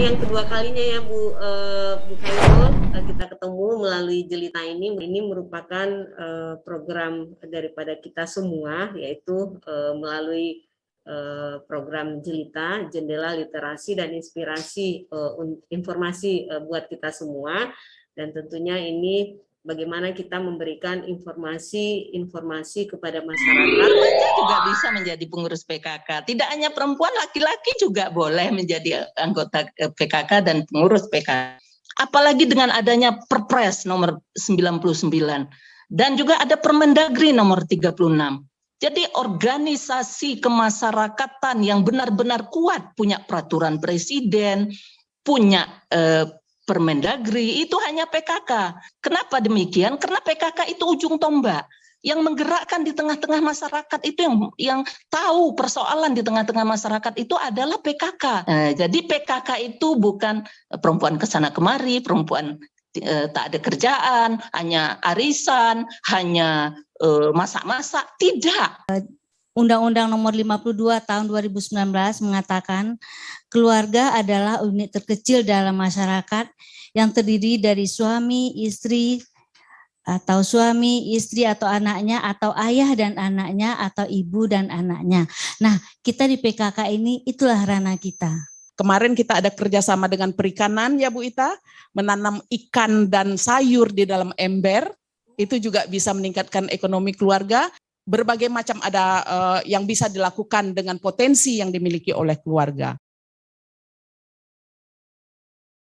ini yang kedua kalinya ya Bu uh, Bu Kairul eh, kita ketemu melalui jelita ini. Ini merupakan uh, program daripada kita semua yaitu uh, melalui program jelita jendela literasi dan inspirasi informasi buat kita semua dan tentunya ini bagaimana kita memberikan informasi-informasi kepada masyarakat. Remaja juga bisa menjadi pengurus PKK. Tidak hanya perempuan, laki-laki juga boleh menjadi anggota eh, PKK dan pengurus PKK. Apalagi dengan adanya Perpres nomor 99 dan juga ada Permendagri nomor 36. Jadi organisasi kemasyarakatan yang benar-benar kuat punya peraturan presiden, punya eh, Permendagri itu hanya PKK. Kenapa demikian? Karena PKK itu ujung tombak yang menggerakkan di tengah-tengah masyarakat itu yang yang tahu persoalan di tengah-tengah masyarakat itu adalah PKK. Nah, eh, jadi PKK itu bukan eh, perempuan ke sana kemari, perempuan e, tak ada kerjaan, hanya arisan, hanya masak-masak, tidak. Undang-Undang Nomor 52 Tahun 2019 mengatakan Keluarga adalah unit terkecil dalam masyarakat yang terdiri dari suami, istri, atau suami, istri atau anaknya, atau ayah dan anaknya, atau ibu dan anaknya. Nah, kita di PKK ini itulah ranah kita. Kemarin kita ada kerjasama dengan perikanan ya Bu Ita, menanam ikan dan sayur di dalam ember, itu juga bisa meningkatkan ekonomi keluarga. Berbagai macam ada uh, yang bisa dilakukan dengan potensi yang dimiliki oleh keluarga.